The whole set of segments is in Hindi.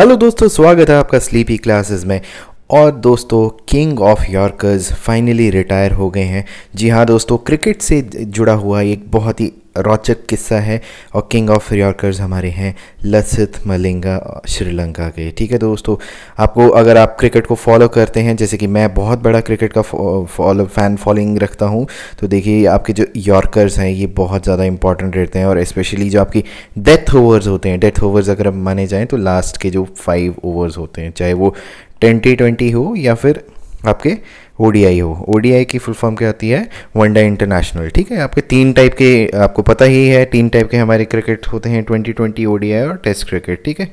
हेलो दोस्तों स्वागत है आपका स्लीपी क्लासेस में और दोस्तों king of yorkers finally retire हो गए हैं जी हाँ दोस्तों क्रिकेट से जुड़ा हुआ एक बहुत ही रोचक किस्सा है और किंग ऑफ यॉर्कर्स हमारे हैं लसित मलिंगा श्रीलंका के ठीक है दोस्तों आपको अगर आप क्रिकेट को फॉलो करते हैं जैसे कि मैं बहुत बड़ा क्रिकेट का फॉलो फैन फॉलोइंग रखता हूँ तो देखिए आपके जो यॉर्कर्स हैं ये बहुत ज़्यादा इंपॉर्टेंट रहते हैं और स्पेशली जो आपकी डेथ ओवर्स होते हैं डेथ ओवर्स अगर हम माने जाएँ तो लास्ट के जो फाइव ओवर्स होते हैं चाहे वो ट्वेंटी ट्वेंटी हो या फिर आपके ओडीआई हो ओडीआई की फुल फॉर्म क्या होती है वन डे इंटरनेशनल ठीक है आपके तीन टाइप के आपको पता ही है तीन टाइप के हमारे क्रिकेट होते हैं ट्वेंटी ट्वेंटी ओडीआई और टेस्ट क्रिकेट ठीक है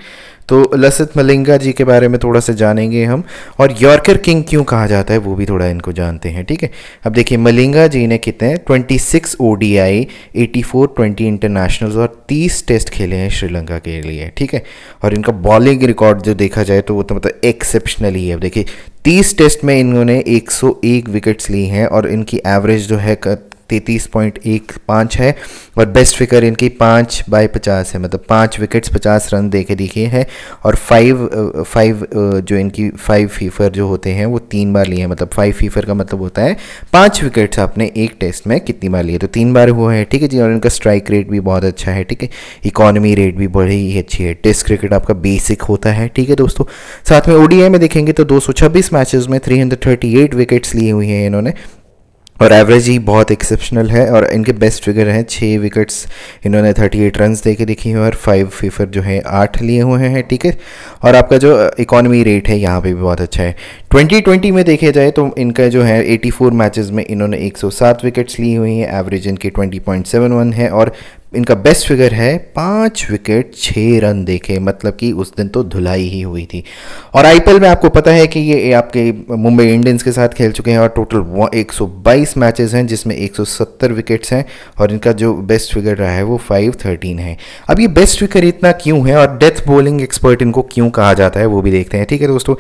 तो लसित मलिंगा जी के बारे में थोड़ा सा जानेंगे हम और यॉर्कर किंग क्यों कहा जाता है वो भी थोड़ा इनको जानते हैं ठीक है अब देखिए मलिंगा जी ने कितने twenty six O D I eighty four twenty international और तीस टेस्ट खेले हैं श्रीलंका के लिए ठीक है और इनका बॉलिंग रिकॉर्ड जो देखा जाए तो वो तो मतलब एक्सेप्शनली है अब देखिए 30 टेस्ट में इन्होंने 101 विकेट्स ली हैं और इनकी एवरेज जो है तैतीस पॉइंट एक पाँच है और बेस्ट फिगर इनकी पाँच बाय पचास है मतलब पाँच विकेट्स पचास रन दे के दिखे हैं और फाइव फाइव जो इनकी फाइव फीफर जो होते हैं वो तीन बार लिए हैं मतलब फाइव फीफर का मतलब होता है पाँच विकेट्स आपने एक टेस्ट में कितनी बार लिए तो तीन बार हुआ है ठीक है जी और इनका स्ट्राइक रेट भी बहुत अच्छा है ठीक है इकोनॉमी रेट भी बड़ी ही अच्छी है टेस्ट क्रिकेट आपका बेसिक होता है ठीक है दोस्तों साथ में ओडीआई में देखेंगे तो दो मैचेस में 338 विकेट्स लिए हुए हैं इन्होंने और एवरेज ही बहुत एक्सेप्शनल है और इनके बेस्ट फिगर हैं छः विकेट्स इन्होंने 38 रन दे के दिखी हैं और फाइव फीफर जो है आठ लिए हुए हैं ठीक है और आपका जो इकोनॉमी रेट है यहाँ पे भी बहुत अच्छा है 2020 में देखा जाए तो इनका जो है 84 मैचेस में इन्होंने 107 विकेट्स ली हुई हैं एवरेज इनकी वन है और इनका बेस्ट फिगर है पाँच विकेट छः रन देखे मतलब कि उस दिन तो धुलाई ही हुई थी और आईपीएल में आपको पता है कि ये आपके मुंबई इंडियंस के साथ खेल चुके हैं और टोटल 122 मैचेस हैं जिसमें 170 विकेट्स हैं और इनका जो बेस्ट फिगर रहा है वो 513 है अब ये बेस्ट फिगर इतना क्यों है और डेथ बॉलिंग एक्सपर्ट इनको क्यों कहा जाता है वो भी देखते हैं ठीक है दोस्तों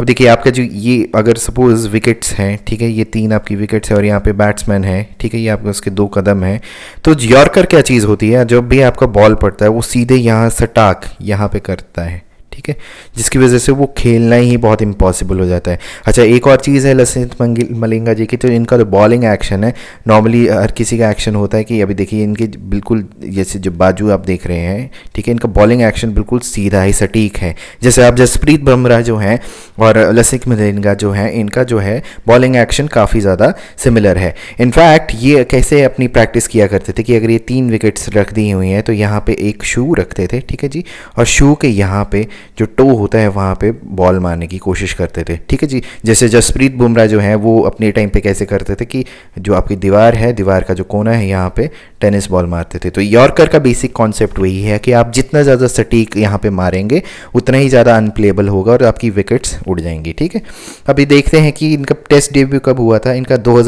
अब देखिए आपका जो ये अगर सपोज विकेट्स हैं ठीक है ये तीन आपकी विकेट्स है और यहाँ पे बैट्समैन है ठीक है ये आपके उसके दो कदम हैं तो यॉर्कर क्या चीज़ होती है जब भी आपका बॉल पड़ता है वो सीधे यहाँ सटाक यहाँ पे करता है ठीक है जिसकी वजह से वो खेलना ही बहुत इम्पॉसिबल हो जाता है अच्छा एक और चीज़ है लसित मलिंगा जी की तो इनका जो बॉलिंग एक्शन है नॉर्मली हर किसी का एक्शन होता है कि अभी देखिए इनके बिल्कुल जैसे जो बाजू आप देख रहे हैं ठीक है इनका बॉलिंग एक्शन बिल्कुल सीधा ही सटीक है जैसे आप जसप्रीत बमराह जो हैं और लसित मलिंगा जो हैं इनका जो है बॉलिंग एक्शन काफ़ी ज़्यादा सिमिलर है इनफैक्ट ये कैसे अपनी प्रैक्टिस किया करते थे कि अगर ये तीन विकेट्स रख दी हुई हैं तो यहाँ पर एक शू रखते थे ठीक है जी और शू के यहाँ पर जो टो होता है वहाँ पे बॉल मारने की कोशिश करते थे ठीक है जी जैसे जसप्रीत बुमराह जो है वो अपने टाइम पे कैसे करते थे कि जो आपकी दीवार है दीवार का जो कोना है यहाँ पे टेनिस बॉल मारते थे तो यॉर्कर का बेसिक कॉन्सेप्ट वही है कि आप जितना ज़्यादा सटीक यहाँ पर मारेंगे उतना ही ज़्यादा अनप्लेबल होगा और आपकी विकेट्स उड़ जाएंगी ठीक है अभी देखते हैं कि इनका टेस्ट डेब्यू कब हुआ था इनका दो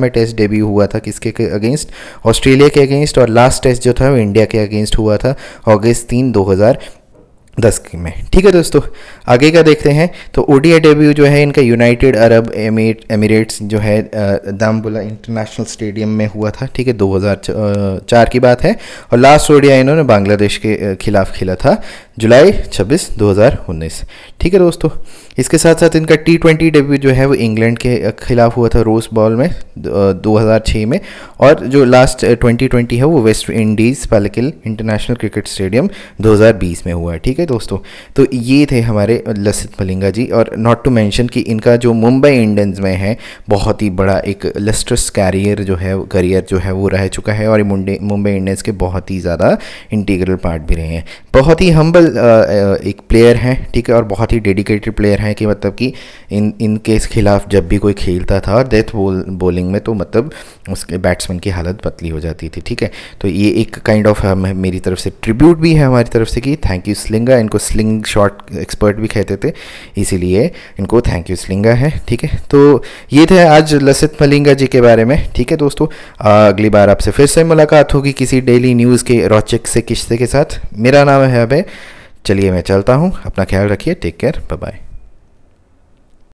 में टेस्ट डेब्यू हुआ था किसके अगेंस्ट ऑस्ट्रेलिया के अगेंस्ट और लास्ट टेस्ट जो था वो इंडिया के अगेंस्ट हुआ था अगस्त तीन 2000 दस में ठीक है दोस्तों आगे का देखते हैं तो ओडीआई डेब्यू जो है इनका यूनाइटेड अरब एमिरेट्स जो है दामबुला इंटरनेशनल स्टेडियम में हुआ था ठीक है 2004 की बात है और लास्ट ओडिया इन्होंने बांग्लादेश के खिलाफ खेला था जुलाई 26 2019 ठीक है दोस्तों इसके साथ साथ इनका टी ट्वेंटी डेब्यू जो है वो इंग्लैंड के खिलाफ हुआ था रोस बॉल में 2006 में और जो लास्ट 2020 है वो West Indies Pallekele international cricket stadium 2020 में हुआ है ठीक है दोस्तों तो ये थे हमारे लसित मलिंगा जी और नॉट टू मैंशन कि इनका जो मुंबई इंडियंस में है बहुत ही बड़ा एक लस्ट्रस कैरियर जो है करियर जो है वो रह चुका है और मुंबई इंडियंस के बहुत ही ज़्यादा इंटीग्रल पार्ट भी रहे हैं बहुत ही हम्बल प्रोफेशनल uh, uh, एक प्लेयर हैं ठीक है और बहुत ही डेडिकेटेड प्लेयर हैं कि मतलब कि इन इनके खिलाफ जब भी कोई खेलता था और डेथ बोल बॉलिंग में तो मतलब उसके बैट्समैन की हालत पतली हो जाती थी ठीक है तो ये एक काइंड ऑफ मेरी तरफ से ट्रिब्यूट भी है हमारी तरफ से कि थैंक यू स्लिंगा इनको स्लिंग शॉट एक्सपर्ट भी कहते थे इसीलिए इनको थैंक यू स्लिंगा है ठीक है तो ये थे आज लसित मलिंगा जी के बारे में ठीक है दोस्तों अगली बार आपसे फिर से मुलाकात होगी किसी डेली न्यूज़ के रोचक से किस्से के साथ मेरा नाम है अभय चलिए मैं चलता हूँ अपना ख्याल रखिए टेक केयर बाय बाय